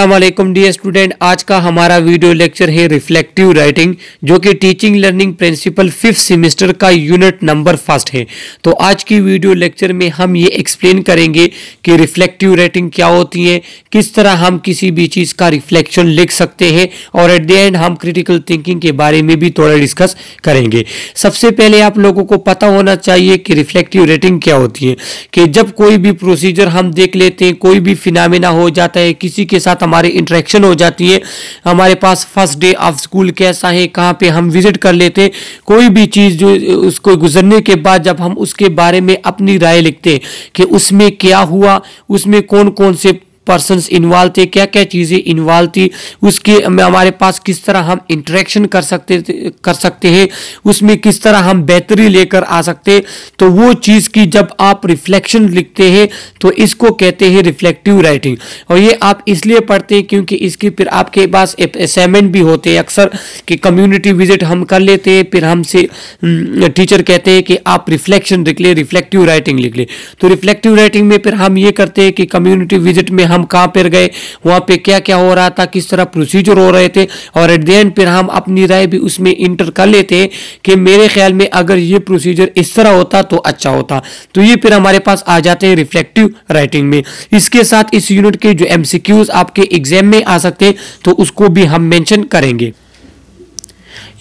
Aslam dear student आज का हमारा वीडियो लेक्चर है रिफ्लेक्टिव राइटिंग जो कि teaching learning principle fifth semester का यूनिट नंबर फर्स्ट है तो आज की वीडियो लेक्चर में हम ये एक्सप्लेन करेंगे कि रिफ्लेक्टिव राइटिंग क्या होती है किस तरह हम किसी भी चीज़ का रिफ्लेक्शन लिख सकते हैं और एट द एंड हम क्रिटिकल थिंकिंग के बारे में भी थोड़ा डिस्कस करेंगे सबसे पहले आप लोगों को पता होना चाहिए कि रिफ्लेक्टिव राइटिंग क्या होती है कि जब कोई भी प्रोसीजर हम देख लेते हैं कोई भी फिनामिना हो जाता है किसी के साथ हमारी इंटरेक्शन हो जाती है हमारे पास फर्स्ट डे ऑफ स्कूल कैसा है कहाँ पे हम विजिट कर लेते हैं कोई भी चीज़ जो उसको गुजरने के बाद जब हम उसके बारे में अपनी राय लिखते कि उसमें क्या हुआ उसमें कौन कौन से पर्सनस इन्वॉल्व थे क्या क्या चीज़ें इन्वॉल्व थी उसके में हमारे पास किस तरह हम इंट्रैक्शन कर सकते कर सकते हैं उसमें किस तरह हम बेहतरी लेकर आ सकते तो वो चीज़ की जब आप रिफ्लेक्शन लिखते हैं तो इसको कहते हैं रिफ्लेक्टिव राइटिंग और ये आप इसलिए पढ़ते हैं क्योंकि इसकी फिर आपके पास असाइनमेंट भी होते हैं अक्सर कि कम्युनिटी विजिट हम कर लेते हैं फिर हमसे टीचर हम्म, कहते हैं कि आप रिफ्लेक्शन लिख लें रिफ्लेक्टिव राइटिंग लिख लें तो रिफ्लेक्टिव राइटिंग में फिर हम ये करते हैं कि कम्युनिटी विजिट में हम कहाँ पर गए वहाँ पे क्या क्या हो रहा था किस तरह प्रोसीजर हो रहे थे और एट दिन एंड फिर हम अपनी राय भी उसमें इंटर कर लेते हैं कि मेरे ख्याल में अगर ये प्रोसीजर इस तरह होता तो अच्छा होता तो ये फिर हमारे पास आ जाते हैं रिफ्लेक्टिव राइटिंग में इसके साथ इस यूनिट के जो एमसीक्यूज आपके एग्जाम में आ सकते हैं तो उसको भी हम मैंशन करेंगे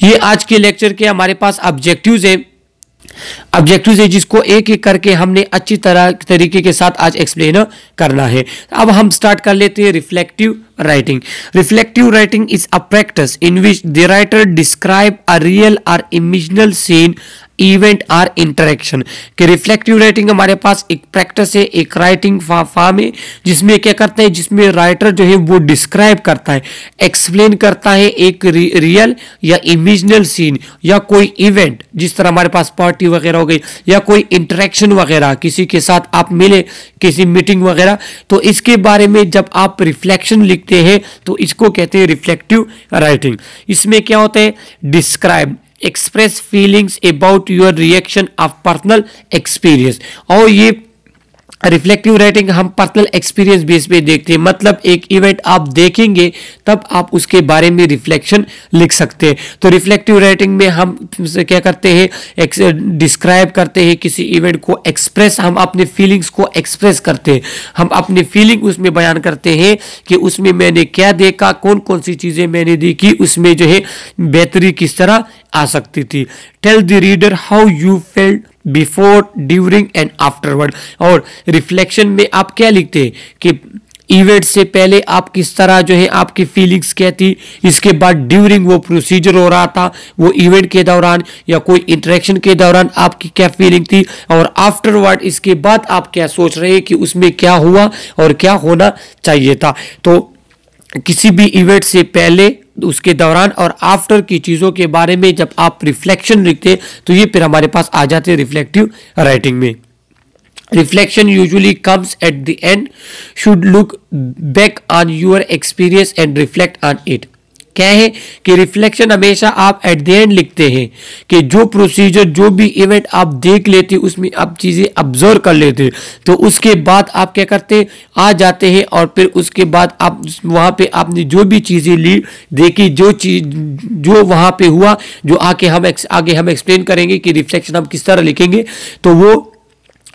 ये आज के लेक्चर के हमारे पास ऑब्जेक्टिव्स हैं ऑब्जेक्टिव है जिसको एक एक करके हमने अच्छी तरह तरीके के साथ आज एक्सप्लेन करना है अब हम स्टार्ट कर लेते हैं reflective writing reflective writing is a practice in which the writer describe a real or imaginal scene event or interaction कि रिफ्लेक्टिव राइटिंग हमारे पास एक प्रैक्टिस है एक राइटिंग फॉर्म है जिसमें क्या करता है जिसमें राइटर जो है वो डिस्क्राइब करता है एक्सप्लेन करता है एक रियल या इमेजनल सीन या कोई इवेंट जिस तरह हमारे पास पार्टी वगैरह हो गई या कोई इंटरेक्शन वगैरह किसी के साथ आप मिले किसी मीटिंग वगैरह तो इसके बारे में जब आप रिफ्लेक्शन लिखते हैं तो इसको कहते हैं रिफ्लेक्टिव राइटिंग इसमें क्या होता है describe express feelings about your reaction of personal experience और ये रिफ्लेक्टिव राइटिंग हम पर्सनल एक्सपीरियंस बेस पे देखते हैं मतलब एक इवेंट आप देखेंगे तब आप उसके बारे में रिफ्लेक्शन लिख सकते हैं तो रिफ्लेक्टिव राइटिंग में हम क्या करते हैं डिस्क्राइब करते हैं किसी इवेंट को एक्सप्रेस हम अपने फीलिंग्स को एक्सप्रेस करते हैं हम अपनी फीलिंग उसमें बयान करते हैं कि उसमें मैंने क्या देखा कौन कौन सी चीज़ें मैंने देखी उसमें जो है बेहतरी किस तरह आ सकती थी tell the reader how you felt before during and afterward और रिफ्लेक्शन में आप क्या लिखते हैं कि इवेंट से पहले आप किस तरह जो है आपकी फीलिंग्स क्या थी इसके बाद ड्यूरिंग वो प्रोसीजर हो रहा था वो इवेंट के दौरान या कोई इंटरेक्शन के दौरान आपकी क्या फीलिंग थी और आफ्टरवर्ड इसके बाद आप क्या सोच रहे हैं कि उसमें क्या हुआ और क्या होना चाहिए था तो किसी भी इवेंट से पहले तो उसके दौरान और आफ्टर की चीजों के बारे में जब आप रिफ्लेक्शन लिखते तो ये फिर हमारे पास आ जाते रिफ्लेक्टिव राइटिंग में reflection usually comes at the end should look back on your experience and reflect on it क्या है कि रिफ्लेक्शन हमेशा आप एट द एंड लिखते हैं कि जो प्रोसीजर जो भी इवेंट आप देख लेते हैं उसमें आप चीज़ें ऑब्जर्व कर लेते हैं तो उसके बाद आप क्या करते हैं आ जाते हैं और फिर उसके बाद आप वहाँ पे आपने जो भी चीज़ें ली देखी जो चीज जो वहाँ पे हुआ जो आके हम आगे हम एक्सप्लेन करेंगे कि रिफ्लेक्शन हम किस तरह लिखेंगे तो वो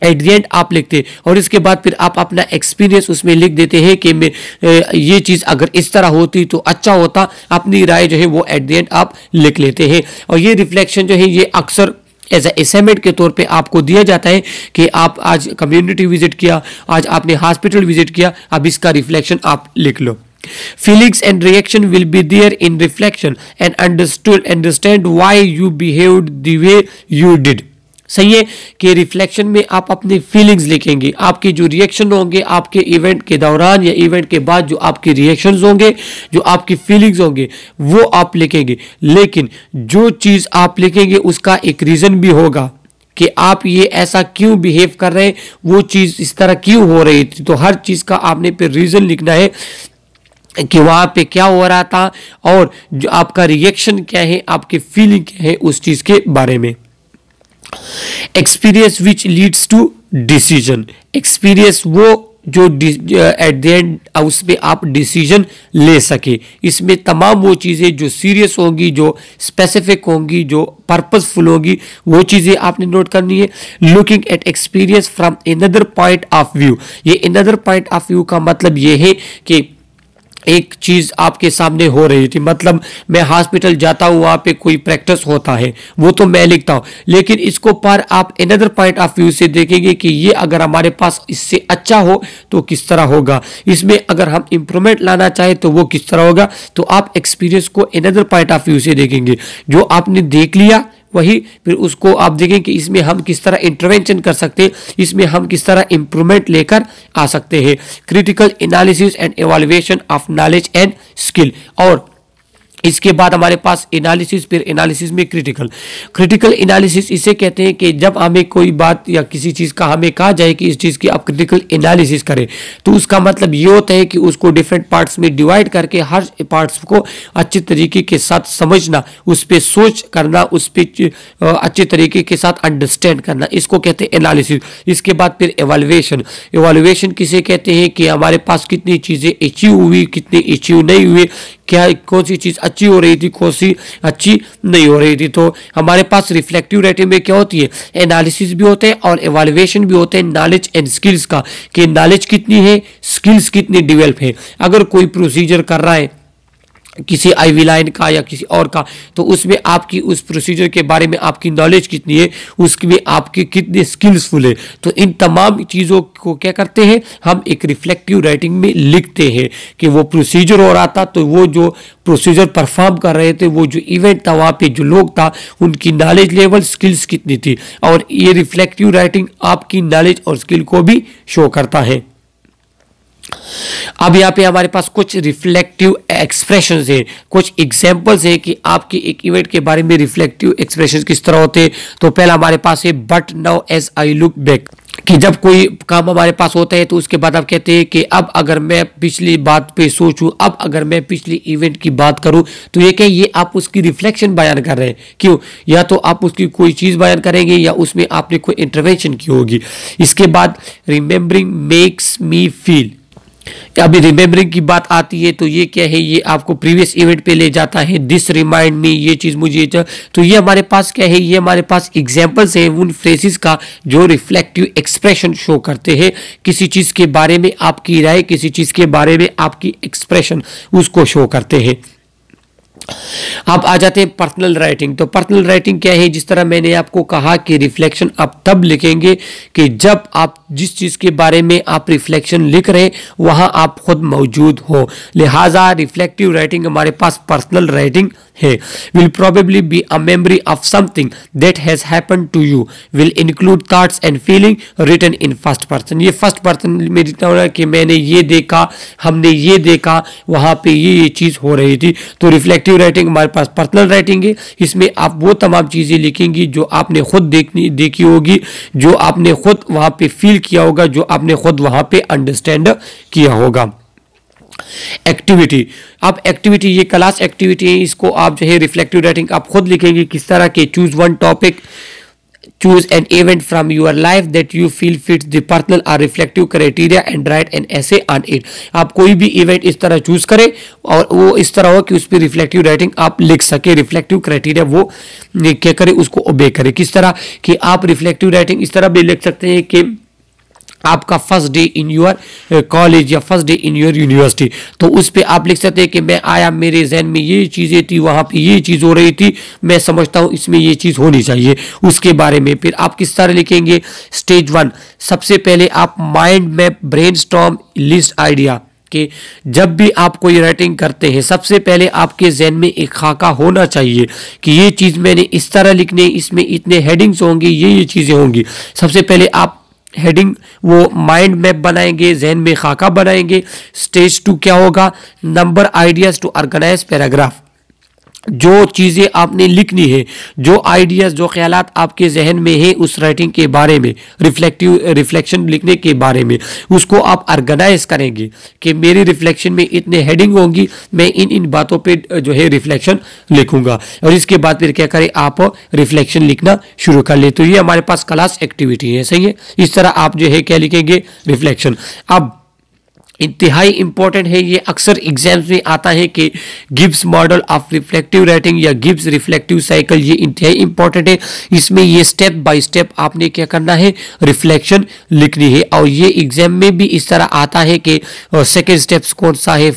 एट दी एंड आप लिखते हैं और इसके बाद फिर आप अपना एक्सपीरियंस उसमें लिख देते हैं कि मैं ये चीज़ अगर इस तरह होती तो अच्छा होता अपनी राय जो है वो एट दी एंड आप लिख लेते हैं और ये रिफ्लेक्शन जो है ये अक्सर एज असाइनमेंट के तौर पे आपको दिया जाता है कि आप आज कम्युनिटी विजिट किया आज आपने हॉस्पिटल विजिट किया अब इसका रिफ्लेक्शन आप लिख लो feelings and reaction will be there in reflection and understand why you behave behaved way you did सही है कि रिफ्लेक्शन में आप अपनी फीलिंग्स लिखेंगे आपके जो रिएक्शन होंगे आपके इवेंट के दौरान या इवेंट के बाद जो आपके रिएक्शंस होंगे जो आपकी फीलिंग्स होंगे वो आप लिखेंगे लेकिन जो चीज़ आप लिखेंगे उसका एक रीज़न भी होगा कि आप ये ऐसा क्यों बिहेव कर रहे हैं वो चीज़ इस तरह क्यों हो रही थी तो हर चीज़ का आपने पे रीज़न लिखना है कि वहाँ पे क्या हो रहा था और जो आपका रिएक्शन क्या है आपकी फीलिंग क्या है उस चीज़ के बारे में experience which leads to decision experience वो जो एट द एंड उसमें आप डिसीजन ले सके इसमें तमाम वो चीज़ें जो सीरियस होंगी जो स्पेसिफिक होंगी जो पर्पसफुल होंगी वो चीज़ें आपने नोट करनी है looking at experience from another point of view ये इनदर पॉइंट ऑफ व्यू का मतलब ये है कि एक चीज़ आपके सामने हो रही थी मतलब मैं हॉस्पिटल जाता हूँ वहां पे कोई प्रैक्टिस होता है वो तो मैं लिखता हूँ लेकिन इसको पर आप एनदर पॉइंट ऑफ व्यू से देखेंगे कि ये अगर हमारे पास इससे अच्छा हो तो किस तरह होगा इसमें अगर हम इम्प्रूवमेंट लाना चाहें तो वो किस तरह होगा तो आप एक्सपीरियंस को एनदर पॉइंट ऑफ व्यू से देखेंगे जो आपने देख लिया वही फिर उसको आप देखें कि इसमें हम किस तरह इंटरवेंशन कर सकते हैं इसमें हम किस तरह इंप्रूवमेंट लेकर आ सकते हैं critical analysis and evaluation of knowledge and skill और इसके बाद हमारे पास एनालिसिस फिर एनालिसिस में क्रिटिकल क्रिटिकल एनालिसिस इसे कहते हैं कि जब हमें कोई बात या किसी चीज़ का हमें कहा जाए कि इस चीज़ की आप क्रिटिकल एनालिसिस करें तो उसका मतलब ये होता है कि उसको डिफरेंट पार्ट्स में डिवाइड करके हर पार्ट्स को अच्छे तरीके के साथ समझना उस पर सोच करना उस पर अच्छे तरीके के साथ अंडरस्टैंड करना इसको कहते हैं एनालिसिस इसके बाद फिर एवालुएशन एवालुएशन किसे कहते हैं कि हमारे पास कितनी चीज़ें अचीव हुई कितनी अचीव नहीं हुई क्या कौन सी चीज़ अच्छी हो रही थी खोसी अच्छी नहीं हो रही थी तो हमारे पास रिफ्लेक्टिव राइटिंग में क्या होती है एनालिसिस भी होते हैं और एवालुएशन भी होते हैं नॉलेज एंड स्किल्स का कि नॉलेज कितनी है स्किल्स कितनी डिवेल्प है अगर कोई प्रोसीजर कर रहा है किसी आई वी लाइन का या किसी और का तो उसमें आपकी उस प्रोसीजर के बारे में आपकी नॉलेज कितनी है उसमें आपके कितने स्किल्सफुल है तो इन तमाम चीज़ों को क्या करते हैं हम एक रिफ्लेक्टिव राइटिंग में लिखते हैं कि वो प्रोसीजर हो रहा था तो वो जो प्रोसीजर परफॉर्म कर रहे थे वो जो इवेंट था वहाँ पे जो लोग था उनकी नॉलेज लेवल स्किल्स कितनी थी और ये रिफ्लेक्टिव राइटिंग आपकी नॉलेज और स्किल को भी शो करता है अब यहाँ पे हमारे पास कुछ रिफ्लेक्टिव एक्सप्रेशन है कुछ एग्जाम्पल्स है कि आपके एक इवेंट के बारे में रिफ्लेक्टिव एक्सप्रेशन किस तरह होते हैं तो पहला हमारे पास है but now as I look back कि जब कोई काम हमारे पास होता है तो उसके बाद आप कहते हैं कि अब अगर मैं पिछली बात पे सोचूं अब अगर मैं पिछली इवेंट की बात करूं तो ये क्या ये आप उसकी रिफ्लेक्शन बयान कर रहे हैं क्यों या तो आप उसकी कोई चीज़ बयान करेंगे या उसमें आपने कोई इंटरवेंशन की होगी इसके बाद रिमेम्बरिंग मेक्स मी फील अभी रिमेम्बरिंग की बात आती है तो ये क्या है ये आपको प्रीवियस इवेंट पे ले जाता है दिस रिमाइंड मी ये चीज़ मुझे तो ये हमारे पास क्या है ये हमारे पास एग्जाम्पल्स है उन फ्रेसिस का जो रिफ्लेक्टिव एक्सप्रेशन शो करते हैं किसी चीज़ के बारे में आपकी राय किसी चीज़ के बारे में आपकी एक्सप्रेशन उसको शो करते हैं आप आ जाते हैं पर्सनल राइटिंग तो पर्सनल राइटिंग क्या है जिस तरह मैंने आपको कहा कि रिफ्लेक्शन आप तब लिखेंगे कि जब आप जिस चीज़ के बारे में आप रिफ्लेक्शन लिख रहे वहाँ आप खुद मौजूद हो लिहाजा रिफ्लेक्टिव राइटिंग हमारे पास पर्सनल राइटिंग है will probably be a memory of something that has happen to you will include thoughts and feeling written in first person ये फर्स्ट पर्सन में लिखना होना कि मैंने ये देखा हमने ये देखा वहाँ पे ये ये चीज़ हो रही थी तो रिफ्लेक्टिव राइटिंग हमारे पास पर्सनल राइटिंग है इसमें आप वो तमाम चीज़ें लिखेंगी जो आपने खुद देखनी देखी होगी जो आपने खुद वहाँ पे फील किया होगा जो आपने खुद वहाँ पे अंडरस्टैंड किया होगा एक्टिविटी अब एक्टिविटी ये क्लास एक्टिविटी है इसको आप जो है रिफ्लेक्टिव राइटिंग आप खुद लिखेंगे किस तरह के choose one topic choose an event from your life that you feel fit personal personal or reflective criteria and write an essay on आप कोई भी इवेंट इस तरह चूज करें और वो इस तरह हो कि उस पर रिफ्लेक्टिव राइटिंग आप लिख सके रिफ्लेक्टिव क्राइटेरिया वो क्या करें उसको ओबे करें किस तरह कि आप रिफ्लेक्टिव राइटिंग इस तरह भी लिख सकते हैं कि आपका first day in your college या first day in your university तो उस पर आप लिख सकते हैं कि मैं आया मेरे जहन में ये चीज़ें थी वहाँ पे ये चीज़ हो रही थी मैं समझता हूँ इसमें ये चीज़ होनी चाहिए उसके बारे में फिर आप किस तरह लिखेंगे स्टेज वन सबसे पहले आप mind map brain list idea कि जब भी आप कोई राइटिंग करते हैं सबसे पहले आपके जहन में एक खाका होना चाहिए कि ये चीज़ मैंने इस तरह लिखने इसमें इतने हेडिंग्स होंगी ये ये चीज़ें होंगी सबसे पहले आप हेडिंग वो माइंड मैप बनाएंगे जहन में खाका बनाएंगे स्टेज टू क्या होगा number ideas to organise paragraph जो चीज़ें आपने लिखनी है जो आइडियाज़ जो ख्याल आपके जहन में है उस राइटिंग के बारे में रिफ्लेक्टिव रिफ्लेक्शन लिखने के बारे में उसको आप ऑर्गेनाइज करेंगे कि मेरी रिफ्लेक्शन में इतने हेडिंग होंगी मैं इन इन बातों पे जो है रिफ्लेक्शन लिखूंगा और इसके बाद फिर क्या करें आप रिफ्लेक्शन लिखना शुरू कर ले तो ये हमारे पास क्लास एक्टिविटी है सही है इस तरह आप जो है क्या लिखेंगे रिफ्लेक्शन अब इंतहाई इंपॉर्टेंट है ये अक्सर एग्जाम्स में आता है कि Gibbs model of reflective writing या गिब्स रिफ्लेक्टिव साइकिल ये इंतहाई इंपॉर्टेंट है इसमें ये स्टेप बाय स्टेप आपने क्या करना है रिफ्लेक्शन लिखनी है और ये एग्जाम में भी इस तरह आता है कि सेकेंड स्टेप्स कौन सा है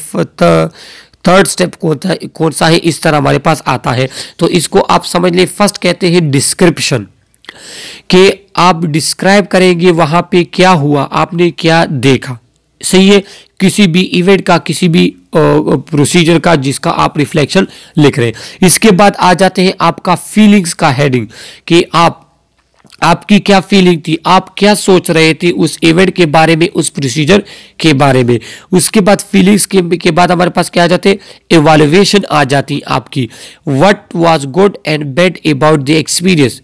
थर्ड स्टेप कौन सा कौन सा है इस तरह हमारे पास आता है तो इसको आप समझ लें फर्स्ट कहते हैं डिस्क्रिप्शन कि आप डिस्क्राइब करेंगे वहाँ पे क्या हुआ आपने क्या देखा सही है किसी भी इवेंट का किसी भी प्रोसीजर का जिसका आप रिफ्लेक्शन लिख रहे हैं इसके बाद आ जाते हैं आपका फीलिंग्स का हेडिंग कि आप आपकी क्या फीलिंग थी आप क्या सोच रहे थे उस इवेंट के बारे में उस प्रोसीजर के बारे में उसके बाद फीलिंग्स के, के बाद हमारे पास क्या आ जाते एवालुएशन आ जाती आपकी what was good and bad about the experience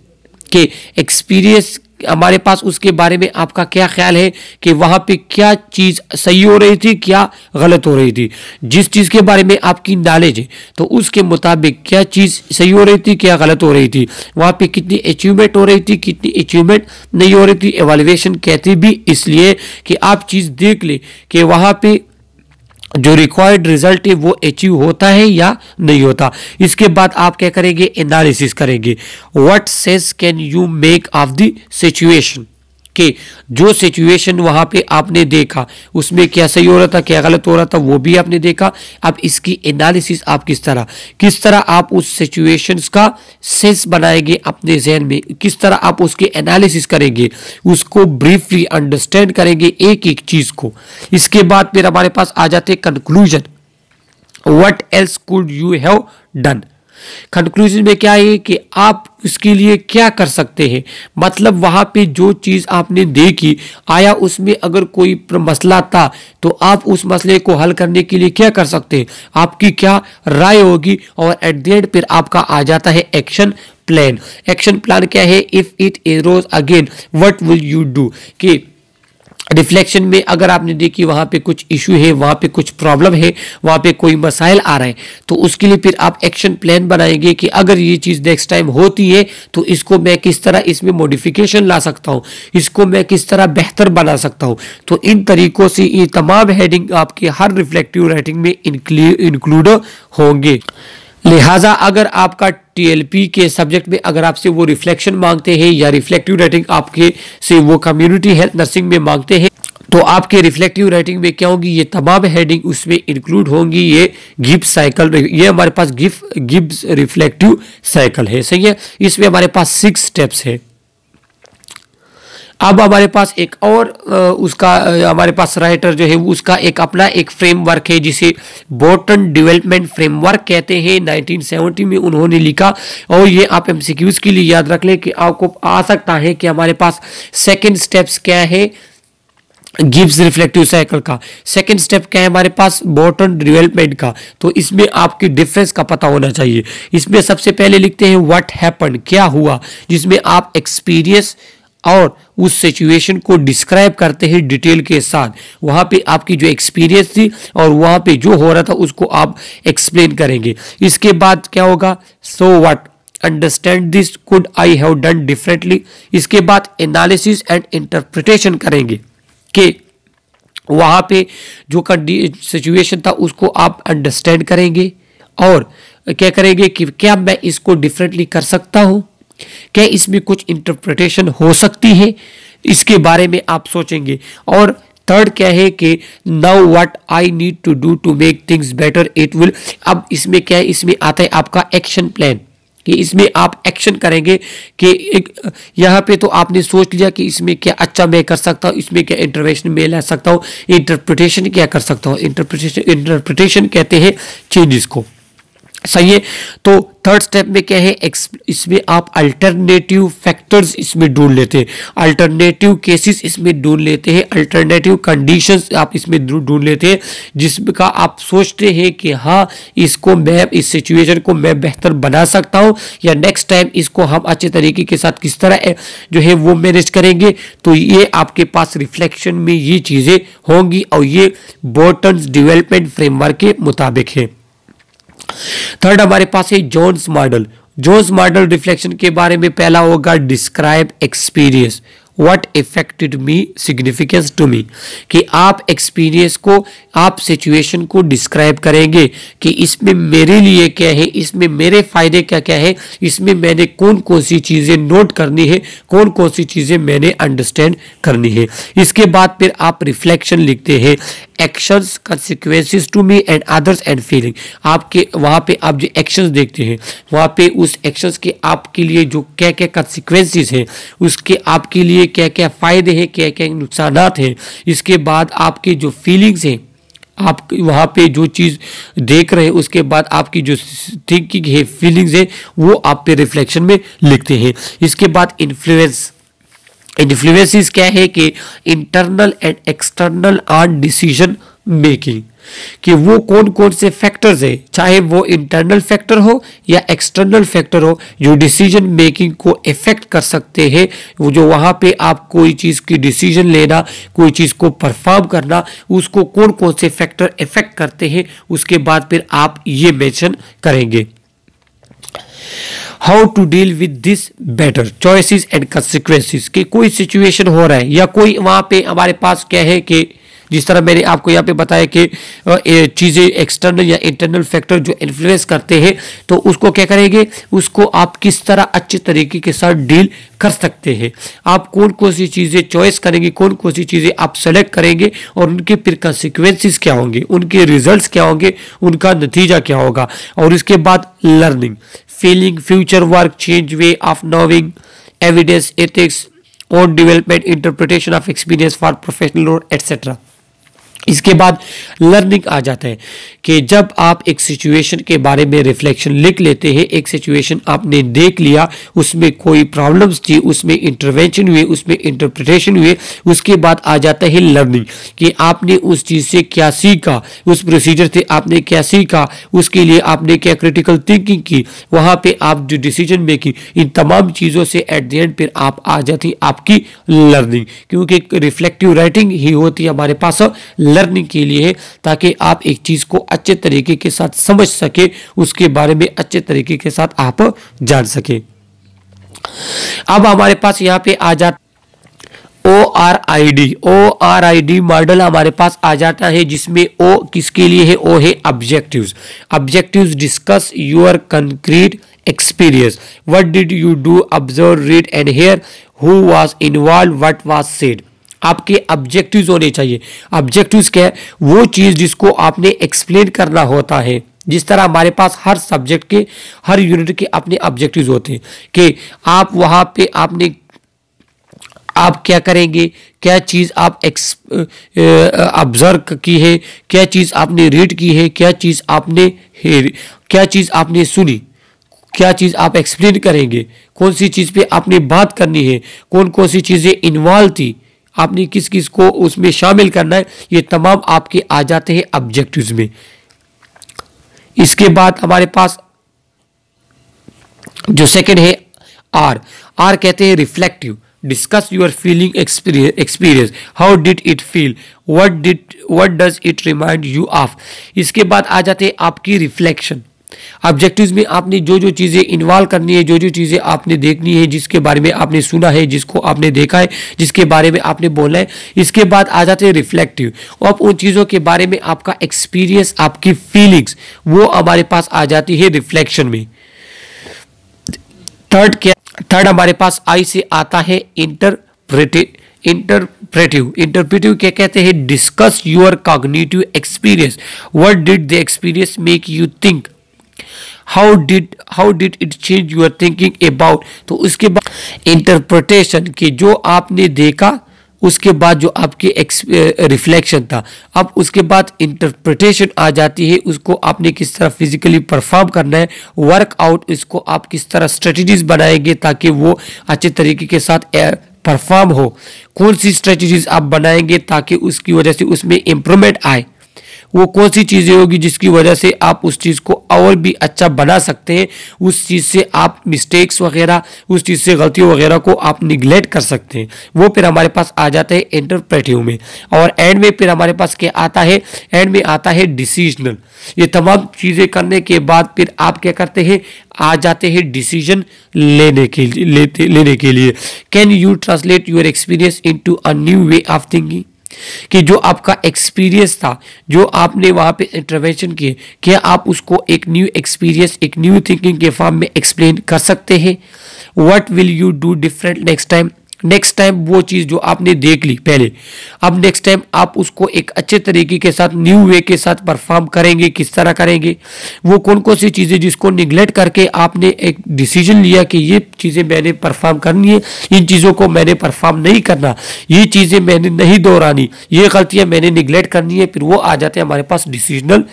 के एक्सपीरियंस हमारे पास उसके बारे में आपका क्या ख्याल है कि वहाँ पे क्या चीज़ सही हो रही थी क्या गलत हो रही थी जिस चीज़ के बारे में आपकी नॉलेज है तो उसके मुताबिक क्या चीज़ सही हो रही थी क्या गलत हो रही थी वहाँ पे कितनी अचीवमेंट हो रही थी कितनी अचीवमेंट नहीं हो रही थी एवेल्युएशन कहती भी इसलिए कि आप चीज़ देख लें कि वहाँ पर जो रिक्वायर्ड रिजल्ट है वो अचीव होता है या नहीं होता इसके बाद आप क्या करेंगे एनालिसिस करेंगे what sense can you make of the situation कि जो सिचुएशन वहाँ पे आपने देखा उसमें क्या सही हो रहा था क्या गलत हो रहा था वो भी आपने देखा अब इसकी एनालिसिस आप किस तरह किस तरह आप उस सिचुएशंस का सेंस बनाएंगे अपने जहन में किस तरह आप उसके एनालिसिस करेंगे उसको ब्रीफली अंडरस्टैंड करेंगे एक एक चीज़ को इसके बाद फिर हमारे पास आ जाते conclusion what else could you have done conclusion में क्या है कि आप उसके लिए क्या कर सकते हैं मतलब वहाँ पे जो चीज़ आपने देखी आया उसमें अगर कोई मसला था तो आप उस मसले को हल करने के लिए क्या कर सकते हैं आपकी क्या राय होगी और एट द एंड फिर आपका आ जाता है एक्शन प्लान एक्शन प्लान क्या है if it arose again what will you do कि रिफ्लेक्शन में अगर आपने देखी वहाँ पे कुछ इश्यू है वहाँ पे कुछ प्रॉब्लम है वहाँ पे कोई मसाइल आ रहा है तो उसके लिए फिर आप एक्शन प्लान बनाएंगे कि अगर ये चीज़ नेक्स्ट टाइम होती है तो इसको मैं किस तरह इसमें मॉडिफिकेशन ला सकता हूँ इसको मैं किस तरह बेहतर बना सकता हूँ तो इन तरीकों से ये तमाम हेडिंग आपके हर रिफ्लेक्टिव राइटिंग में इंक्लूड होंगे लिहाजा अगर आपका टीएलपी के सब्जेक्ट में अगर आपसे वो रिफ्लेक्शन मांगते हैं या रिफ्लेक्टिव राइटिंग आपके से वो कम्युनिटी हेल्थ नर्सिंग में मांगते हैं तो आपके रिफ्लेक्टिव राइटिंग में क्या होगी ये तमाम हेडिंग उसमें इंक्लूड होंगी ये गिफ्ट साइकिल ये हमारे पास गिफ गिब्स रिफ्लेक्टिव साइकिल है सही है इसमें हमारे पास सिक्स स्टेप्स है अब हमारे पास एक और उसका हमारे पास राइटर जो है उसका एक अपना एक फ्रेमवर्क है जिसे बोटन डेवलपमेंट फ्रेमवर्क कहते हैं 1970 में उन्होंने लिखा और ये आप एम के लिए याद रख लें कि आपको आ सकता है कि हमारे पास सेकेंड स्टेप्स क्या है गिव्स रिफ्लेक्टिव साइकिल का सेकेंड स्टेप क्या है हमारे पास बॉटन डेवलपमेंट का तो इसमें आपकी डिफरेंस का पता होना चाहिए इसमें सबसे पहले लिखते हैं व्हाट हैपन क्या हुआ जिसमें आप एक्सपीरियंस और उस सिचुएशन को डिस्क्राइब करते हैं डिटेल के साथ वहाँ पे आपकी जो एक्सपीरियंस थी और वहाँ पे जो हो रहा था उसको आप एक्सप्लेन करेंगे इसके बाद क्या होगा so what understand this could I have done differently इसके बाद एनालिसिस एंड इंटरप्रिटेशन करेंगे कि वहाँ पे जो सिचुएशन था उसको आप अंडरस्टैंड करेंगे और क्या करेंगे कि क्या मैं इसको डिफरेंटली कर सकता हूँ क्या इसमें कुछ इंटरप्रिटेशन हो सकती है इसके बारे में आप सोचेंगे और थर्ड क्या है कि now what I need to do to make things better it will अब इसमें क्या है इसमें आता है आपका एक्शन प्लान कि इसमें आप एक्शन करेंगे कि एक यहाँ पे तो आपने सोच लिया कि इसमें क्या अच्छा मैं कर सकता हूँ इसमें क्या इंटरवेशन मैं ला सकता हूँ इंटरप्रिटेशन क्या कर सकता हूँ इंटरप्रिटेशन इंटरप्रिटेशन कहते हैं चेंजेस को सही है तो थर्ड स्टेप में क्या है इसमें आप अल्टरनेटिव फैक्टर्स इसमें ढूंढ लेते हैं अल्टरनेटिव केसेस इसमें ढूंढ लेते हैं अल्टरनेटिव कंडीशंस आप इसमें ढूंढ लेते हैं जिसका आप सोचते हैं कि हाँ इसको मैं इस सिचुएशन को मैं बेहतर बना सकता हूँ या नेक्स्ट टाइम इसको हम अच्छे तरीके के साथ किस तरह जो है वो मैनेज करेंगे तो ये आपके पास रिफ्लेक्शन में ये चीज़ें होंगी और ये बोटन डिवेलपमेंट फ्रेमवर्क के मुताबिक है थर्ड हमारे पास है Johns model Johns model reflection के बारे में पहला होगा describe experience what affected me significance to me कि आप एक्सपीरियंस को आप सिचुएशन को डिस्क्राइब करेंगे कि इसमें मेरे लिए क्या है इसमें मेरे फायदे क्या क्या है इसमें मैंने कौन कौन सी चीज़ें नोट करनी है कौन कौन सी चीज़ें मैंने अंडरस्टैंड करनी है इसके बाद फिर आप रिफ्लेक्शन लिखते हैं actions consequences to me and others and feeling आपके वहाँ पे आप जो एक्शंस देखते हैं वहाँ पे उस एक्शंस के आपके लिए जो क्या क्या कंसिक्वेंसिस हैं उसके आपके लिए क्या क्या फ़ायदे हैं क्या क्या नुकसान हैं इसके बाद आपके जो फीलिंग्स हैं आप वहाँ पे जो चीज़ देख रहे हैं उसके बाद आपकी जो थिंकिंग है फीलिंग्स है वो आप पे रिफ्लेक्शन में लिखते हैं इसके बाद इन्फ्लुएंस इन्फ्लुएंसिस क्या है कि internal and external or decision making कि वो कौन कौन से फैक्टर्स है चाहे वो इंटरनल फैक्टर हो या एक्सटर्नल फैक्टर हो जो डिसीजन मेकिंग को इफेक्ट कर सकते हैं वो जो वहाँ पे आप कोई चीज़ की डिसीजन लेना कोई चीज़ को परफॉर्म करना उसको कौन कौन से फैक्टर इफेक्ट करते हैं उसके बाद फिर आप ये मेंशन करेंगे how to deal with this better choices and consequences कि कोई सिचुएशन हो रहा है या कोई वहाँ पे हमारे पास क्या है कि जिस तरह मैंने आपको यहाँ पे बताया कि चीज़ें एक्सटर्नल या इंटरनल फैक्टर जो इन्फ्लुएंस करते हैं तो उसको क्या करेंगे उसको आप किस तरह अच्छे तरीके के साथ डील कर सकते हैं आप कौन कौन सी चीज़ें चॉइस करेंगे कौन कौन सी चीज़ें आप सेलेक्ट करेंगे और उनके फिर कंसिक्वेंसेस क्या होंगे उनके रिजल्ट क्या होंगे उनका नतीजा क्या होगा और इसके बाद learning feeling future work change way of knowing evidence ethics own development interpretation of experience for professional role etc इसके बाद लर्निंग आ जाता है कि जब आप एक सिचुएशन के बारे में रिफ्लेक्शन लिख लेते हैं एक सिचुएशन आपने देख लिया उसमें कोई प्रॉब्लम्स थी उसमें इंटरवेंशन हुए उसमें इंटरप्रिटेशन हुए उसके बाद आ जाता है लर्निंग कि आपने उस चीज़ से क्या सीखा उस प्रोसीजर से आपने क्या सीखा उसके लिए आपने क्या क्रिटिकल थिंकिंग की वहाँ पर आप जो डिसीजन मेकिंग इन तमाम चीज़ों से एट दी एंड फिर आप आ जाती आपकी लर्निंग क्योंकि रिफ्लेक्टिव राइटिंग ही होती है हमारे पास लर्निंग के लिए है ताकि आप एक चीज़ को अच्छे तरीके के साथ समझ सके उसके बारे में अच्छे तरीके के साथ आप जान सके अब हमारे पास यहाँ पे आ जाता O R I D O R I D model हमारे पास आ जाता है जिसमें ओ किसके लिए है ओ है objectives objectives discuss your concrete experience what did you do observe read and hear who was involve what was said आपके ऑब्जेक्टिव्स होने चाहिए ऑब्जेक्टिव्स क्या है वो चीज़ जिसको आपने एक्सप्लेन करना होता है जिस तरह हमारे पास हर सब्जेक्ट के हर यूनिट के अपने ऑब्जेक्टिव्स होते हैं कि आप वहाँ पे आपने आप क्या करेंगे क्या चीज़ आप एक्स ऑब्जर्व की है क्या चीज़ आपने रीड की है क्या चीज़ आपने क्या चीज़ आपने सुनी क्या चीज़ आप एक्सप्लेन करेंगे कौन सी चीज़ पे आपने बात करनी है कौन कौन सी चीज़ें इन्वॉल्व थी आपने किस किस को उसमें शामिल करना है ये तमाम आपके आ जाते हैं ऑब्जेक्टिव्स में इसके बाद हमारे पास जो सेकंड है आर आर कहते हैं reflective discuss your feeling experience how did it feel what did what does it remind you of इसके बाद आ जाते हैं आपकी रिफ्लेक्शन ऑब्जेक्टिव्स में आपने जो जो चीज़ें इन्वॉल्व करनी है जो जो चीज़ें आपने देखनी है जिसके बारे में आपने सुना है जिसको आपने देखा है जिसके बारे में आपने बोला है इसके बाद आ जाते हैं रिफ्लेक्टिव अब उन चीज़ों के बारे में आपका एक्सपीरियंस आपकी फीलिंग्स वो हमारे पास आ जाती है रिफ्लेक्शन में थर्ड क्या थर्ड हमारे पास आई से आता है इंटरप्रेटेड इंटरप्रेटिव इंटरप्रेटिव क्या कहते हैं discuss your cognitive experience what did the experience make you think how did how did it change your thinking about तो उसके बाद इंटरप्रटेशन की जो आपने देखा उसके बाद जो आपके रिफ्लेक्शन था अब उसके बाद इंटरप्रिटेशन आ जाती है उसको आपने किस तरह फिजिकली परफॉर्म करना है वर्कआउट इसको आप किस तरह स्ट्रेटजीज बनाएंगे ताकि वो अच्छे तरीके के साथ परफॉर्म हो कौन सी स्ट्रेटजीज आप बनाएंगे ताकि उसकी वजह से उसमें इम्प्रूवमेंट आए वो कौन सी चीज़ें होगी जिसकी वजह से आप उस चीज़ को और भी अच्छा बना सकते हैं उस चीज़ से आप मिस्टेक्स वगैरह उस चीज़ से गलतियों वगैरह को आप निगलेक्ट कर सकते हैं वो फिर हमारे पास आ जाता है इंटरप्रेटिव में और एंड में फिर हमारे पास क्या आता है एंड में आता है डिसीजनल ये तमाम चीज़ें करने के बाद फिर आप क्या करते हैं आ जाते हैं डिसीजन लेने के लेते लेने के लिए can you translate your experience into a new way of thinking कि जो आपका एक्सपीरियंस था जो आपने वहाँ पे इंटरवेंशन किए क्या आप उसको एक न्यू एक्सपीरियंस एक न्यू थिंकिंग के फॉर्म में एक्सप्लेन कर सकते हैं what will you do different next time next time वो चीज़ जो आपने देख ली पहले अब नेक्स्ट टाइम आप उसको एक अच्छे तरीके के साथ न्यू वे के साथ परफॉर्म करेंगे किस तरह करेंगे वो कौन कौन सी चीज़ें जिसको निगलेक्ट करके आपने एक डिसीजन लिया कि ये चीज़ें मैंने परफॉर्म करनी है इन चीज़ों को मैंने परफॉर्म नहीं करना ये चीज़ें मैंने नहीं दोहरानी ये गलतियाँ मैंने निगलेक्ट करनी है फिर वो आ जाते हैं हमारे पास डिसीजनल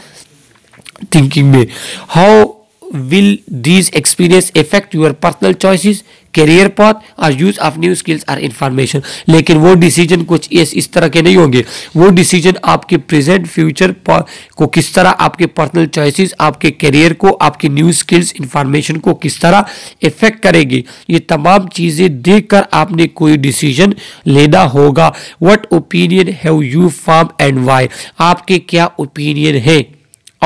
थिंकिंग में how will these experience affect your personal choices career path और यूज ऑफ न्यू स्किल्स और इन्फॉर्मेशन लेकिन वो डिसीजन कुछ इस इस तरह के नहीं होंगे वो डिसीजन आपके प्रेजेंट फ्यूचर को किस तरह आपके पर्सनल चॉइसेस आपके करियर को आपके न्यू स्किल्स इन्फॉर्मेशन को किस तरह इफेक्ट करेगी ये तमाम चीज़ें देखकर आपने कोई डिसीजन लेना होगा what opinion have you form and why आपके क्या ओपिनियन है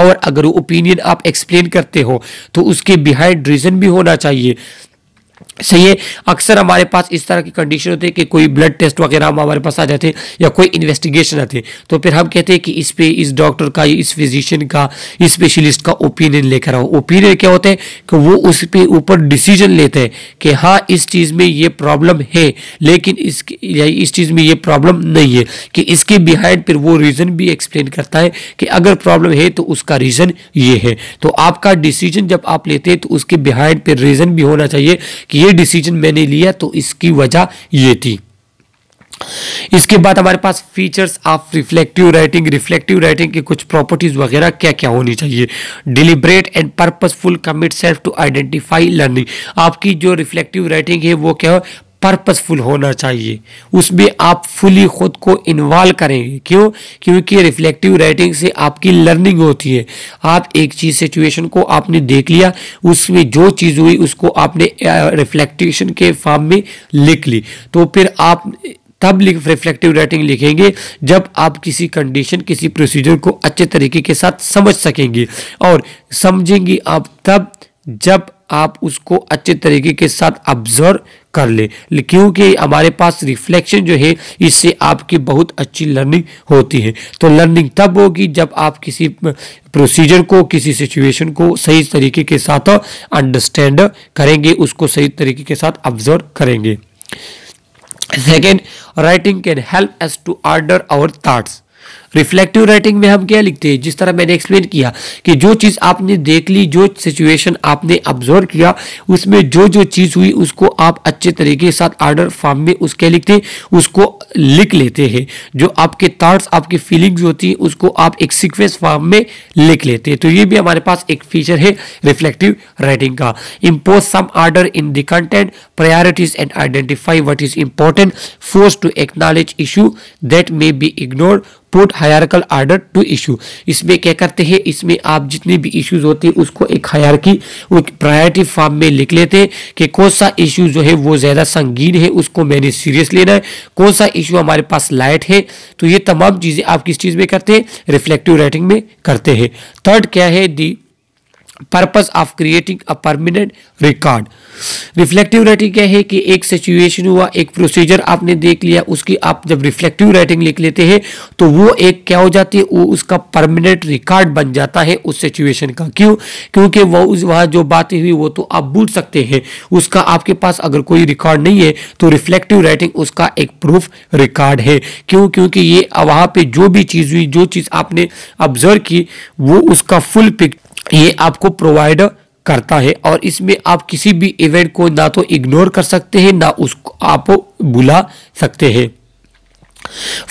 और अगर ओपिनियन आप एक्सप्लेन करते हो तो उसके बिहाइंड रीजन भी होना चाहिए सही है अक्सर हमारे पास इस तरह की कंडीशन होती है कि कोई ब्लड टेस्ट वगैरह हम हमारे पास आ जाते हैं या कोई इन्वेस्टिगेशन आते हैं तो फिर हम कहते हैं कि इस पे इस डॉक्टर का इस फिजिशियन का स्पेशलिस्ट का ओपिनियन लेकर आओ ओपिनियन क्या होता है कि वो उस पे ऊपर डिसीजन लेते हैं कि हाँ इस चीज़ में ये प्रॉब्लम है लेकिन इस इस चीज़ में ये प्रॉब्लम नहीं है कि इसके बिहाइंड फिर वो रीज़न भी एक्सप्लेन करता है कि अगर प्रॉब्लम है तो उसका रीज़न ये है तो आपका डिसीजन जब आप लेते हैं तो उसके बिहाइंड फिर रीज़न भी होना चाहिए कि ये डिसीजन मैंने लिया तो इसकी वजह ये थी इसके बाद हमारे पास features of reflective writing reflective writing की कुछ प्रॉपर्टीज वगैरह क्या क्या होनी चाहिए deliberate and purposeful commit self to identify learning आपकी जो रिफ्लेक्टिव राइटिंग है वो क्या हो पर्पसफुल होना चाहिए उसमें आप फुली खुद को इन्वॉल्व करेंगे क्यों क्योंकि रिफ्लेक्टिव राइटिंग से आपकी लर्निंग होती है आप एक चीज़ सिचुएशन को आपने देख लिया उसमें जो चीज़ हुई उसको आपने रिफ्लेक्टेशन के फॉर्म में लिख ली तो फिर आप तब रिफ्लेक्टिव राइटिंग लिखेंगे जब आप किसी कंडीशन किसी प्रोसीजर को अच्छे तरीके के साथ समझ सकेंगे और समझेंगे आप तब जब आप उसको अच्छे तरीके के साथ ऑब्जर्व कर ले क्योंकि हमारे पास रिफ्लेक्शन जो है इससे आपकी बहुत अच्छी लर्निंग होती है तो लर्निंग तब होगी जब आप किसी प्रोसीजर को किसी सिचुएशन को सही तरीके के साथ अंडरस्टैंड करेंगे उसको सही तरीके के साथ ऑब्जर्व करेंगे second writing can help us to order our thoughts reflective writing में हम क्या लिखते हैं जिस तरह मैंने एक्सप्लेन किया कि जो चीज आपने देख ली जो सिचुएशन आपने ऑब्जर्व किया उसमें जो जो चीज हुई उसको आप अच्छे तरीके के साथ ऑर्डर फॉर्म में उसके लिखते उसको लिख लेते हैं जो आपके थॉट्स आपकी फीलिंग्स होती है उसको आप एक सिक्वेंस फॉर्म में लिख लेते हैं तो ये भी हमारे पास एक फीचर है रिफ्लेक्टिव राइटिंग का impose some order in the content priorities and identify what is important force to acknowledge issue that may be ignore export hierarchical order to issue इसमें क्या करते हैं इसमें आप जितने भी इश्यूज होते हैं उसको एक हायर की प्रायोरिटी फॉर्म में लिख लेते हैं कि कौन सा इशू जो है वो ज़्यादा संगीन है उसको मैंने सीरियस लेना है कौन सा इशू हमारे पास लाइट है तो ये तमाम चीज़ें आप किस चीज़ में करते हैं रिफ्लेक्टिव राइटिंग में करते हैं थर्ड क्या है the purpose of creating a permanent record reflective writing क्या है कि एक सिचुएशन हुआ एक प्रोसीजर आपने देख लिया उसकी आप जब रिफ्लेक्टिव राइटिंग लिख लेते हैं तो वो एक क्या हो जाती है वो उसका परमानेंट रिकॉर्ड बन जाता है उस सिचुएशन का क्यों क्योंकि वो उस वहाँ जो बातें हुई वो तो आप भूल सकते हैं उसका आपके पास अगर कोई रिकॉर्ड नहीं है तो रिफ्लेक्टिव राइटिंग उसका एक प्रूफ रिकॉर्ड है क्यों क्योंकि ये वहाँ पर जो भी चीज़ हुई जो चीज़ आपने ऑब्जर्व की वो उसका फुल पिक ये आपको प्रोवाइड करता है और इसमें आप किसी भी इवेंट को ना तो इग्नोर कर सकते हैं ना उसको आप भुला सकते हैं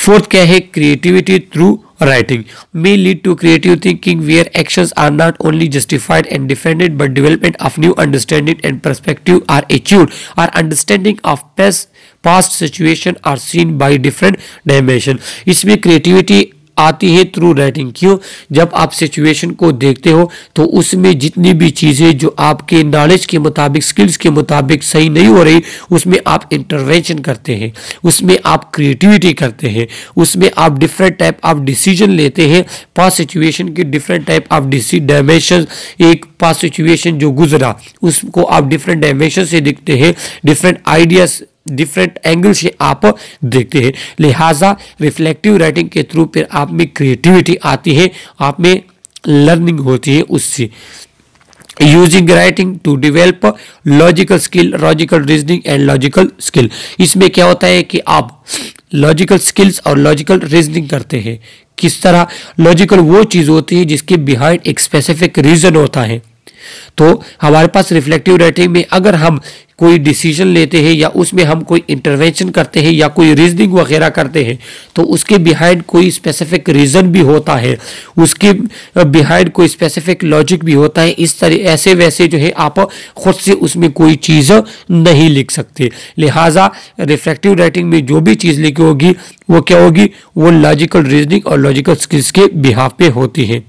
फोर्थ क्या है creativity through writing may lead to creative thinking where actions are not only justified and defended but development of new understanding and perspective are achieved are understanding of past situation are seen by different dimension इसमें creativity आती है through writing क्यों जब आप situation को देखते हो तो उसमें जितनी भी चीज़ें जो आपके नॉलेज के मुताबिक स्किल्स के मुताबिक सही नहीं हो रही उसमें आप इंटरवेंशन करते हैं उसमें आप क्रिएटिविटी करते हैं उसमें आप डिफरेंट टाइप ऑफ डिसीजन लेते हैं पास सिचुएशन के डिफरेंट टाइप ऑफ डायमेंशन एक पास सिचुएशन जो गुजरा उसको आप डिफरेंट डायमेंशन से दिखते हैं डिफरेंट आइडियाज डिफरेंट एंगल से आप देखते हैं लिहाजा रिफ्लेक्टिव राइटिंग के थ्रू फिर आप में क्रिएटिविटी आती है आप में लर्निंग होती है उससे using writing to develop logical skill logical reasoning and logical skill इसमें क्या होता है कि आप लॉजिकल स्किल्स और लॉजिकल रीजनिंग करते हैं किस तरह लॉजिकल वो चीज़ होती है जिसके बिहाइंड एक स्पेसिफिक रीज़न होता है तो हमारे पास रिफ्लेक्टिव राइटिंग में अगर हम कोई डिसीजन लेते हैं या उसमें हम कोई इंटरवेंशन करते हैं या कोई रीजनिंग वगैरह करते हैं तो उसके बिहाइंड कोई स्पेसिफिक रीज़न भी होता है उसके बिहाइंड कोई स्पेसिफिक लॉजिक भी होता है इस तरह ऐसे वैसे जो है आप खुद से उसमें कोई चीज़ नहीं लिख सकते लिहाजा रिफ्लेक्टिव राइटिंग में जो भी चीज़ लिखी होगी वो क्या होगी वो लॉजिकल रीजनिंग और लॉजिकल स्किल्स के बिहाव पे होती है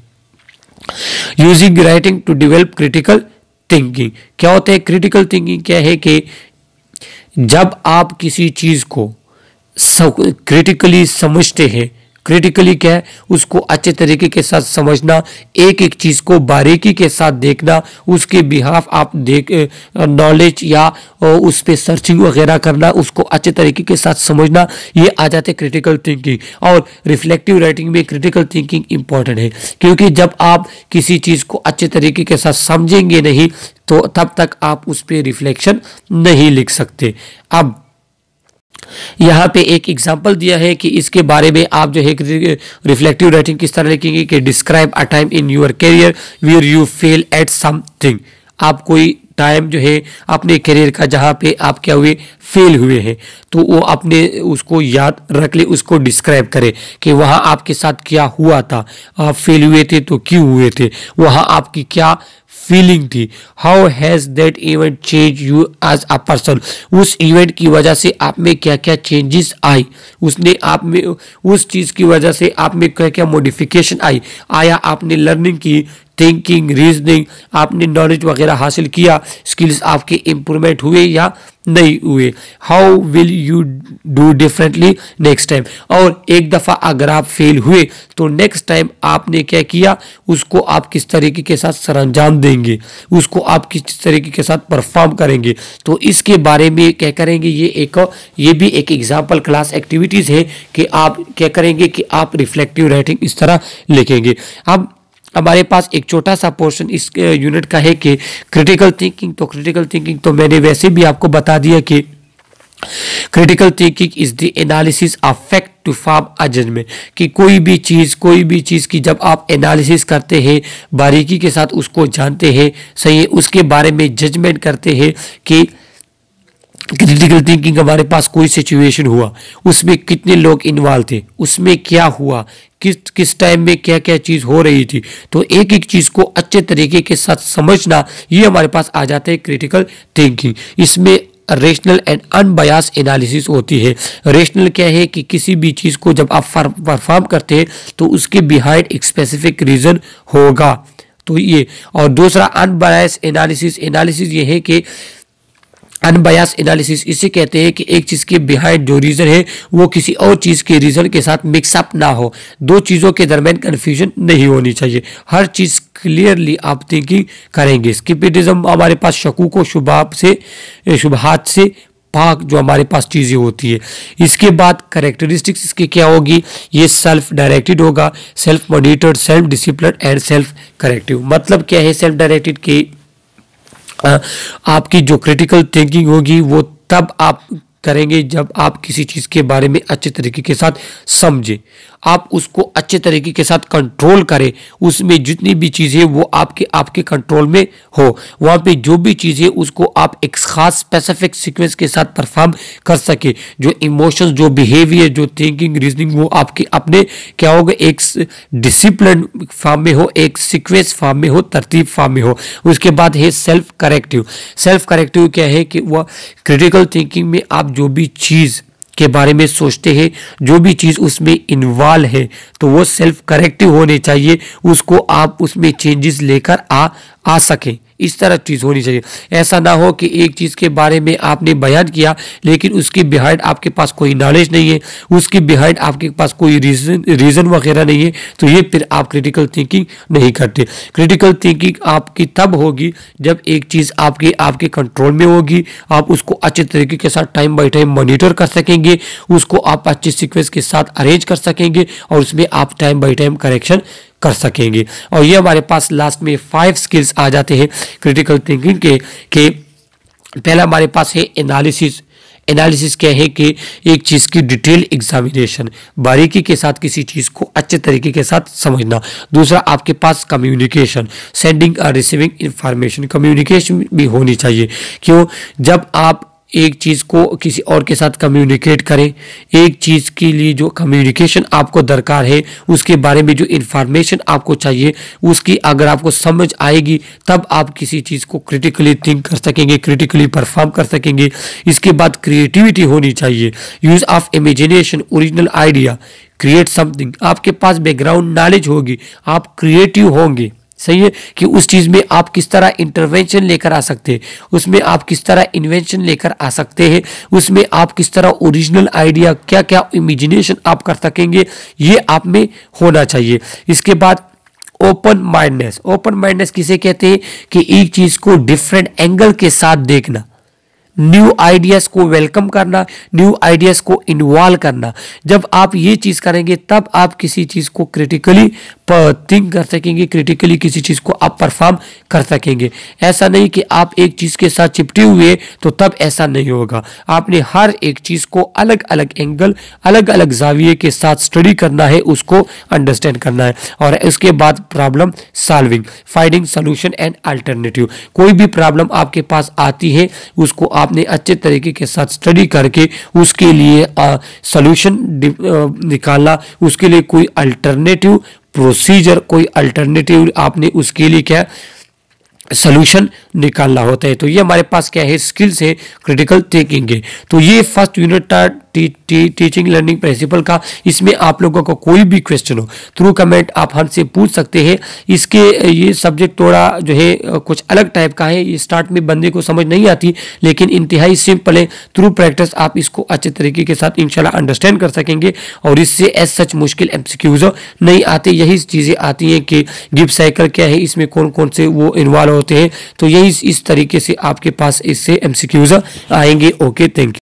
using writing to develop critical thinking क्या होता है क्रिटिकल थिंकिंग क्या है कि जब आप किसी चीज़ को क्रिटिकली समझते हैं क्रिटिकली क्या है उसको अच्छे तरीके के साथ समझना एक एक चीज को बारीकी के साथ देखना उसके बिहाफ आप देख नॉलेज या उस पर सर्चिंग वगैरह करना उसको अच्छे तरीके के साथ समझना ये आ जाते क्रिटिकल थिंकिंग और रिफ्लेक्टिव राइटिंग में क्रिटिकल थिंकिंग इंपॉर्टेंट है क्योंकि जब आप किसी चीज को अच्छे तरीके के साथ समझेंगे नहीं तो तब तक आप उस पर रिफ्लेक्शन नहीं लिख सकते अब यहाँ पे एक एग्जाम्पल दिया है कि इसके बारे में आप जो है रिफ्लेक्टिव राइटिंग किस तरह लिखेंगे कि describe a time in your career where you fail at something आप कोई टाइम जो है अपने करियर का जहाँ पे आप क्या हुए फेल हुए हैं तो वो अपने उसको याद रख ले उसको डिस्क्राइब करें कि वहाँ आपके साथ क्या हुआ था आप फेल हुए थे तो क्यों हुए थे वहाँ आपकी क्या फीलिंग थी how has that event change you as a person उस इवेंट की वजह से आप में क्या क्या चेंजेस आई उसने आप में उस चीज़ की वजह से आप में क्या क्या मॉडिफिकेशन आई आया आपने लर्निंग की थिंकिंग रीजनिंग आपने नॉलेज वगैरह हासिल किया स्किल्स आपके इम्प्रूवमेंट हुए या नहीं हुए how will you do differently next time और एक दफ़ा अगर आप फेल हुए तो नेक्स्ट टाइम आपने क्या किया उसको आप किस तरीके के साथ सरंजाम देंगे उसको आप किस तरीके के साथ परफॉर्म करेंगे तो इसके बारे में क्या करेंगे ये एक ये भी एक एग्जाम्पल क्लास एक्टिविटीज़ है कि आप क्या करेंगे कि आप रिफ्लेक्टिव राइटिंग इस तरह लिखेंगे अब हमारे पास एक छोटा सा पोर्शन इस यूनिट का है कि क्रिटिकल थिंकिंग तो क्रिटिकल थिंकिंग तो मैंने वैसे भी आपको बता दिया कि critical thinking is the analysis of fact to form a judgement कि कोई भी चीज़ कोई भी चीज़ की जब आप एनालिसिस करते हैं बारीकी के साथ उसको जानते हैं सही है उसके बारे में जजमेंट करते हैं कि क्रिटिकल थिंकिंग हमारे पास कोई सिचुएशन हुआ उसमें कितने लोग इन्वॉल्व थे उसमें क्या हुआ किस किस टाइम में क्या क्या चीज़ हो रही थी तो एक एक चीज़ को अच्छे तरीके के साथ समझना ये हमारे पास आ जाता है क्रिटिकल थिंकिंग इसमें रेशनल एंड अनबयास एनालिसिस होती है रेशनल क्या है कि किसी भी चीज़ को जब आप परफॉर्म करते हैं तो उसके बिहाइंड एक स्पेसिफिक रीज़न होगा तो ये और दूसरा अनबायस एनालिसिस एनालिसिस ये है कि अनबयास एनालिसिस इसे कहते हैं कि एक चीज़ के बिहाइंड जो रीज़न है वो किसी और चीज़ के रीज़न के साथ मिक्सअप ना हो दो चीज़ों के दरमियान कन्फ्यूजन नहीं होनी चाहिए हर चीज़ क्लियरली आप थिंकिंग करेंगे स्किपिटिज्म हमारे पास शकू को शुभाब से शुभहात से पाक जो हमारे पास चीज़ें होती है इसके बाद करेक्टरिस्टिक्स इसकी क्या होगी ये सेल्फ डायरेक्टेड होगा self monitored self discipline and self corrective मतलब क्या है सेल्फ डायरेक्टेड की आपकी जो क्रिटिकल थिंकिंग होगी वो तब आप करेंगे जब आप किसी चीज़ के बारे में अच्छे तरीके के साथ समझें आप उसको अच्छे तरीके के साथ कंट्रोल करें उसमें जितनी भी चीज़ें वो आपके आपके कंट्रोल में हो वहाँ पे जो भी चीज़ें उसको आप एक खास स्पेसिफिक सीक्वेंस के साथ परफॉर्म कर सके जो इमोशंस जो बिहेवियर जो थिंकिंग रीजनिंग वो आपके अपने क्या होगा एक डिसिप्लिन फॉर्म में हो एक सिक्वेंस फॉर्म में हो तरतीब फॉर्म में हो उसके बाद है सेल्फ करेक्टिव सेल्फ करेक्टिव क्या है कि वह क्रिटिकल थिंकिंग में आप जो भी चीज़ के बारे में सोचते हैं जो भी चीज़ उसमें इन्वॉल्व है तो वो सेल्फ करेक्टिव होने चाहिए उसको आप उसमें चेंजेस लेकर आ आ सकें इस तरह चीज़ होनी चाहिए ऐसा ना हो कि एक चीज़ के बारे में आपने बयान किया लेकिन उसकी बिहाइंड आपके पास कोई नॉलेज नहीं है उसकी बिहाइंड आपके पास कोई रीज़न रीज़न वगैरह नहीं है तो ये फिर आप क्रिटिकल थिंकिंग नहीं करते क्रिटिकल थिंकिंग आपकी तब होगी जब एक चीज़ आपके आपके कंट्रोल में होगी आप उसको अच्छे तरीके के साथ टाइम बाई टाइम मॉनिटर कर सकेंगे उसको आप अच्छे सिक्वेंस के साथ अरेंज कर सकेंगे और उसमें आप टाइम बाई टाइम करेक्शन कर सकेंगे और ये हमारे पास लास्ट में फाइव स्किल्स आ जाते हैं क्रिटिकल थिंकिंग के कि पहला हमारे पास है एनालिसिस एनालिसिस क्या है कि एक चीज़ की डिटेल एग्जामिनेशन बारीकी के साथ किसी चीज़ को अच्छे तरीके के साथ समझना दूसरा आपके पास कम्युनिकेशन सेंडिंग और रिसीविंग इंफॉर्मेशन कम्युनिकेशन भी होनी चाहिए क्यों जब आप एक चीज़ को किसी और के साथ कम्युनिकेट करें एक चीज़ के लिए जो कम्युनिकेशन आपको दरकार है उसके बारे में जो इन्फॉर्मेशन आपको चाहिए उसकी अगर आपको समझ आएगी तब आप किसी चीज़ को क्रिटिकली थिंक कर सकेंगे क्रिटिकली परफॉर्म कर सकेंगे इसके बाद क्रिएटिविटी होनी चाहिए use of imagination original idea create something आपके पास बैकग्राउंड नॉलेज होगी आप क्रिएटिव होंगे सही है कि उस चीज़ में आप किस तरह इंटरवेंशन लेकर आ सकते हैं उसमें आप किस तरह इन्वेंशन लेकर आ सकते हैं उसमें आप किस तरह ओरिजिनल आइडिया क्या क्या इमेजिनेशन आप कर सकेंगे ये आप में होना चाहिए इसके बाद ओपन माइंडनेस ओपन माइंडनेस किसे कहते हैं कि एक चीज़ को डिफरेंट एंगल के साथ देखना न्यू आइडियाज़ को वेलकम करना न्यू आइडियाज़ को इन्वॉल्व करना जब आप ये चीज़ करेंगे तब आप किसी चीज़ को क्रिटिकली थिंक कर सकेंगे क्रिटिकली किसी चीज़ को आप परफॉर्म कर सकेंगे ऐसा नहीं कि आप एक चीज़ के साथ चिपटे हुए तो तब ऐसा नहीं होगा आपने हर एक चीज़ को अलग अलग एंगल अलग अलग जाविये के साथ स्टडी करना है उसको अंडरस्टैंड करना है और इसके बाद problem solving finding solution and alternative कोई भी प्रॉब्लम आपके पास आती है उसको आप आपने अच्छे तरीके के साथ स्टडी करके उसके लिए सोल्यूशन निकाला उसके लिए कोई अल्टरनेटिव प्रोसीजर कोई अल्टरनेटिव आपने उसके लिए क्या सोल्यूशन निकालना होता है तो ये हमारे पास क्या है स्किल्स है क्रिटिकल थिंकिंग है तो ये first unit T, T, teaching learning principle का इसमें आप लोगों का को कोई भी क्वेश्चन हो थ्रू कमेंट आप हमसे पूछ सकते हैं इसके ये सब्जेक्ट थोड़ा जो है कुछ अलग टाइप का है ये स्टार्ट में बंदे को समझ नहीं आती लेकिन इंतहाई सिंपल है थ्रू प्रैक्टिस आप इसको अच्छे तरीके के साथ इंशाल्लाह अंडरस्टैंड कर सकेंगे और इससे एज सच मुश्किल एमसीक्यूज नहीं आते यही चीज़ें आती हैं कि गिव साइकिल क्या है इसमें कौन कौन से वो इन्वॉल्व होते हैं तो यही इस तरीके से आपके पास इससे एमसीक्यूज आएंगे ओके थैंक यू